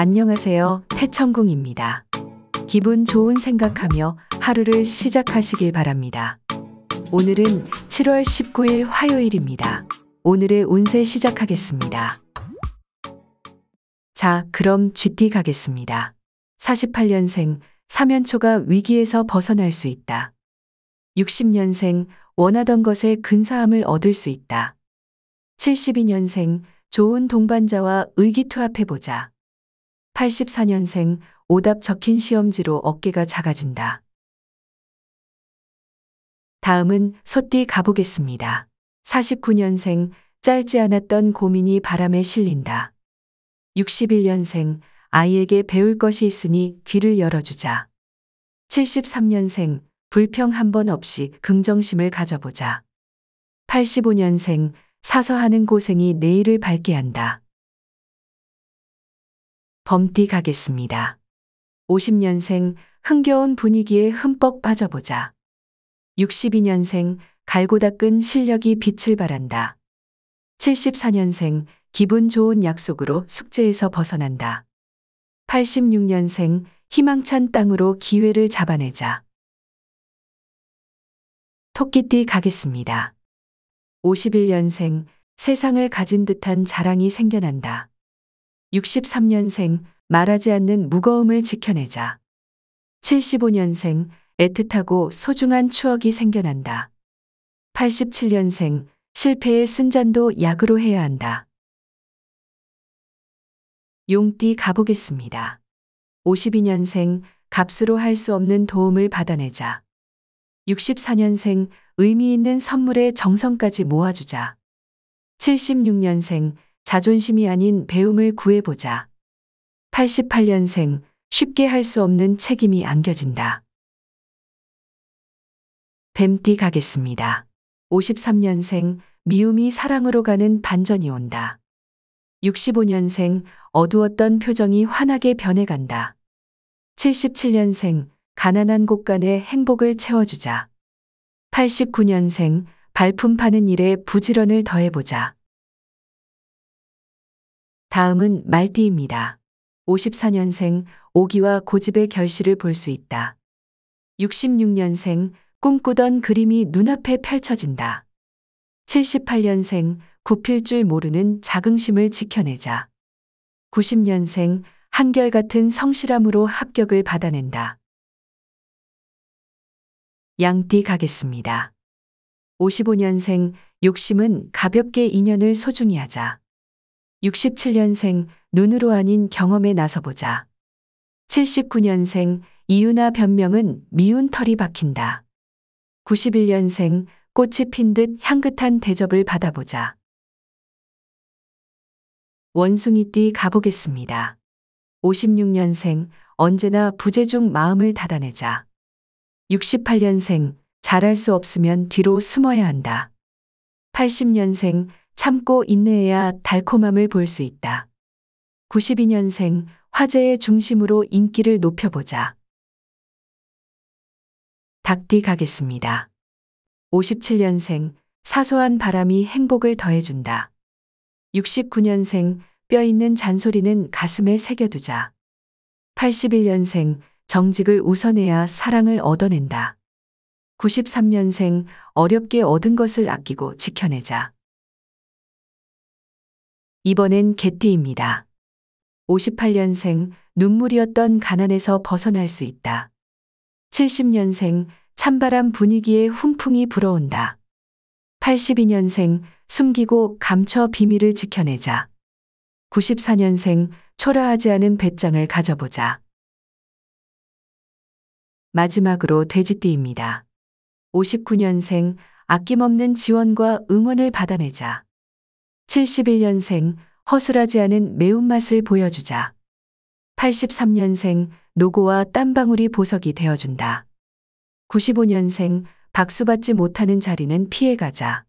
안녕하세요. 태천궁입니다. 기분 좋은 생각하며 하루를 시작하시길 바랍니다. 오늘은 7월 19일 화요일입니다. 오늘의 운세 시작하겠습니다. 자, 그럼 GT 가겠습니다. 48년생, 사면초가 위기에서 벗어날 수 있다. 60년생, 원하던 것에 근사함을 얻을 수 있다. 72년생, 좋은 동반자와 의기투합해보자. 84년생 오답 적힌 시험지로 어깨가 작아진다. 다음은 소띠 가보겠습니다. 49년생 짧지 않았던 고민이 바람에 실린다. 61년생 아이에게 배울 것이 있으니 귀를 열어주자. 73년생 불평 한 번 없이 긍정심을 가져보자. 85년생 사서하는 고생이 내일을 밝게 한다. 범띠가겠습니다. 50년생 흥겨운 분위기에 흠뻑 빠져보자. 62년생 갈고 닦은 실력이 빛을 발한다. 74년생 기분 좋은 약속으로 숙제에서 벗어난다. 86년생 희망찬 땅으로 기회를 잡아내자. 토끼띠 가겠습니다. 51년생 세상을 가진 듯한 자랑이 생겨난다. 63년생 말하지 않는 무거움을 지켜내자. 75년생 애틋하고 소중한 추억이 생겨난다. 87년생 실패의 쓴잔도 약으로 해야 한다. 용띠 가보겠습니다. 52년생 값으로 할 수 없는 도움을 받아내자. 64년생 의미 있는 선물의 정성까지 모아주자. 76년생 자존심이 아닌 배움을 구해보자. 88년생 쉽게 할 수 없는 책임이 안겨진다. 뱀띠 가겠습니다. 53년생 미움이 사랑으로 가는 반전이 온다. 65년생 어두웠던 표정이 환하게 변해간다. 77년생 가난한 곳간에 행복을 채워주자. 89년생 발품 파는 일에 부지런을 더해보자. 다음은 말띠입니다. 54년생 오기와 고집의 결실을 볼 수 있다. 66년생 꿈꾸던 그림이 눈앞에 펼쳐진다. 78년생 굽힐 줄 모르는 자긍심을 지켜내자. 90년생 한결같은 성실함으로 합격을 받아낸다. 양띠 가겠습니다. 55년생 욕심은 가볍게 인연을 소중히 하자. 67년생 눈으로 아닌 경험에 나서보자. 79년생 이유나 변명은 미운 털이 박힌다. 91년생 꽃이 핀 듯 향긋한 대접을 받아보자. 원숭이띠 가보겠습니다. 56년생 언제나 부재중 마음을 닫아내자. 68년생 잘할 수 없으면 뒤로 숨어야 한다. 80년생 참고 인내해야 달콤함을 볼 수 있다. 92년생 화제의 중심으로 인기를 높여보자. 닭띠 가겠습니다. 57년생 사소한 바람이 행복을 더해준다. 69년생 뼈 있는 잔소리는 가슴에 새겨두자. 81년생 정직을 우선해야 사랑을 얻어낸다. 93년생 어렵게 얻은 것을 아끼고 지켜내자. 이번엔 게티입니다. 58년생 눈물이었던 가난에서 벗어날 수 있다. 70년생 찬바람 분위기에 훈풍이 불어온다. 82년생 숨기고 감춰 비밀을 지켜내자. 94년생 초라하지 않은 배짱을 가져보자. 마지막으로 돼지띠입니다. 59년생 아낌없는 지원과 응원을 받아내자. 71년생 허술하지 않은 매운맛을 보여주자. 83년생 노고와 땀방울이 보석이 되어준다. 95년생 박수받지 못하는 자리는 피해가자.